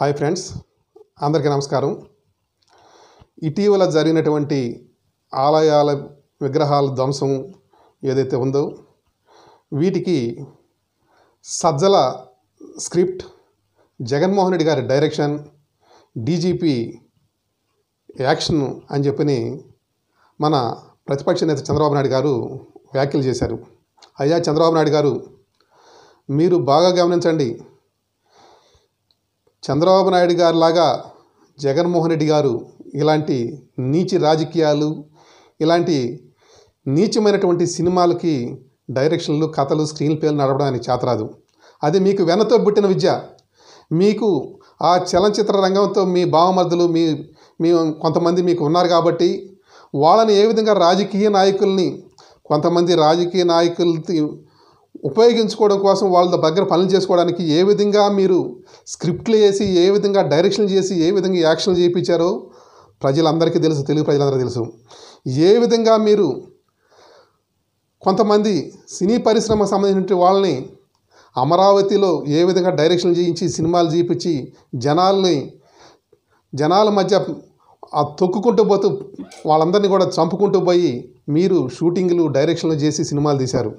hi friends అందరికీ నమస్కారం ఇటీవల జరిగినటువంటి ఆలయాల విగ్రహాల ధ్వంసం ఏదైతే ఉందో వీటికి సజ్జల స్క్రిప్ట్ జగన్మోహన్ రెడ్డి గారి డైరెక్షన్ డీజీపీ యాక్షన్ అని చెప్పని మన ప్రతిపక్ష నేత చంద్రబాబు నాయుడు గారు వ్యాఖ్యలు చేశారు అయ్యా చంద్రబాబు నాయుడు గారు మీరు బాగా గమనించండి చంద్రబాబు నాయుడు గారు లాగా జగన్మోహన్ రెడ్డి గారు ఇలాంటి నీచి రాజకీయాలు ఇలాంటి నీచమైనటువంటి సినిమాలకి డైరెక్షన్లు కథలు స్క్రీన్ ప్లేలు నడపడానికి చేతరాదు అది మీకు వెనతో పుట్టిన విద్య మీకు ఆ చలనచిత్ర రంగంతో మీ భావమర్దులు మీ మీ కొంతమంది మీకు ఉన్నారు కాబట్టి వాళ్ళని ఏ విధంగా రాజకీయ నాయకుల్ని కొంతమంది రాజకీయ నాయకులతో ఉపయోగించుకోవడం కోసం వాళ్ళ దగ్గర పనులు చేసుకోవడానికి ఏ విధంగా మీరు స్క్రిప్ట్లు వేసి ఏ విధంగా డైరెక్షన్ చేసి ఏ విధంగా యాక్షన్లు చేయించారో ప్రజలందరికీ తెలుసు తెలుగు ప్రజలందరికీ తెలుసు ఏ విధంగా మీరు కొంతమంది సినీ పరిశ్రమకు సంబంధించిన వాళ్ళని అమరావతిలో ఏ విధంగా డైరెక్షన్లు చేయించి సినిమాలు చేయించి జనాల్ని జనాల మధ్య ఆ తొక్కుకుంటూ పోతూ వాళ్ళందరినీ కూడా చంపుకుంటూ పోయి మీరు షూటింగ్లు డైరెక్షన్లు చేసి సినిమాలు తీశారు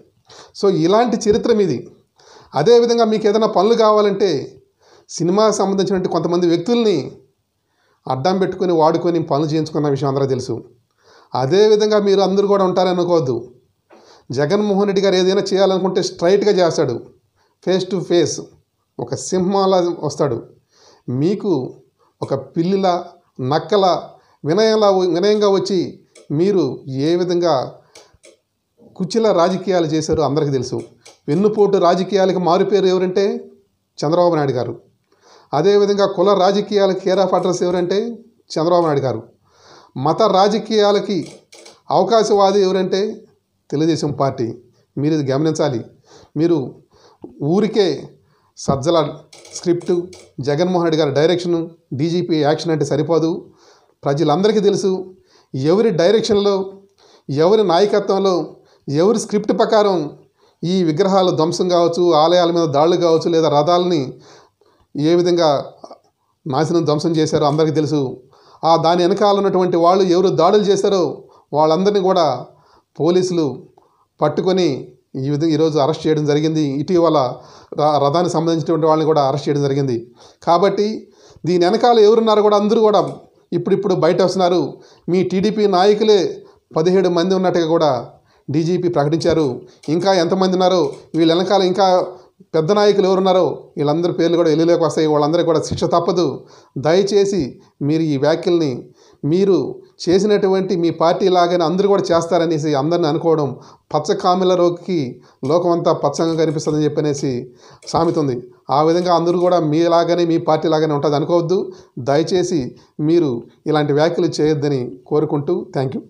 సో ఇలాంటి చరిత్ర మీది అదేవిధంగా మీకు ఏదైనా పనులు కావాలంటే సినిమాకి సంబంధించినటువంటి కొంతమంది వ్యక్తుల్ని అడ్డం పెట్టుకొని వాడుకొని పనులు చేయించుకున్న విషయం అందరూ తెలుసు అదేవిధంగా మీరు అందరూ కూడా ఉంటారనుకోవద్దు జగన్మోహన్ రెడ్డి గారు ఏదైనా చేయాలనుకుంటే స్ట్రైట్గా చేస్తాడు ఫేస్ టు ఫేస్ ఒక సింహంలా వస్తాడు మీకు ఒక పిల్లిలా నక్కల వినయంలా వినయంగా వచ్చి మీరు ఏ విధంగా కుచ్చిల రాజకీయాలు చేశారు అందరికీ తెలుసు వెన్నుపోటు రాజకీయాలకు మారుపేరు ఎవరంటే చంద్రబాబు నాయుడు గారు అదేవిధంగా కుల రాజకీయాల కేర్ ఆఫ్ అడ్రస్ ఎవరంటే చంద్రబాబు నాయుడు గారు మత రాజకీయాలకి అవకాశవాది ఎవరంటే తెలుగుదేశం పార్టీ మీరు ఇది గమనించాలి మీరు ఊరికే సజ్జల స్క్రిప్టు జగన్మోహన్ రెడ్డి గారి డైరెక్షను డీజీపీ యాక్షన్ అంటే సరిపోదు ప్రజలందరికీ తెలుసు ఎవరి డైరెక్షన్లో ఎవరి నాయకత్వంలో ఎవరి స్క్రిప్ట్ ప్రకారం ఈ విగ్రహాలు ధ్వంసం కావచ్చు ఆలయాల మీద దాడులు కావచ్చు లేదా రథాలని ఏ విధంగా నాశనం ధ్వంసం చేశారో అందరికీ తెలుసు ఆ దాని వెనకాల ఉన్నటువంటి వాళ్ళు ఎవరు దాడులు చేశారో వాళ్ళందరినీ కూడా పోలీసులు పట్టుకొని ఈ విధంగా ఈరోజు అరెస్ట్ చేయడం జరిగింది ఇటీవల రథానికి సంబంధించినటువంటి వాళ్ళని కూడా అరెస్ట్ చేయడం జరిగింది కాబట్టి దీని వెనకాల ఎవరున్నారో కూడా అందరూ కూడా ఇప్పుడిప్పుడు బయట వస్తున్నారు మీ టీడీపీ నాయకులే పదిహేడు మంది ఉన్నట్టుగా కూడా డీజీపీ ప్రకటించారు ఇంకా ఎంతమంది ఉన్నారో వీళ్ళ వెనకాల ఇంకా పెద్ద నాయకులు ఎవరున్నారో వీళ్ళందరి పేర్లు కూడా వెళ్ళలేక వస్తాయి వాళ్ళందరికీ కూడా శిక్ష తప్పదు దయచేసి మీరు ఈ వ్యాఖ్యల్ని మీరు చేసినటువంటి మీ పార్టీ లాగానే అందరూ కూడా చేస్తారనేసి అందరిని అనుకోవడం పచ్చ లోకమంతా పచ్చంగా కనిపిస్తుందని చెప్పనేసి సామెత ఉంది ఆ విధంగా అందరూ కూడా మీలాగానే మీ పార్టీ లాగానే ఉంటుంది అనుకోవద్దు దయచేసి మీరు ఇలాంటి వ్యాఖ్యలు చేయొద్దని కోరుకుంటూ థ్యాంక్ యూ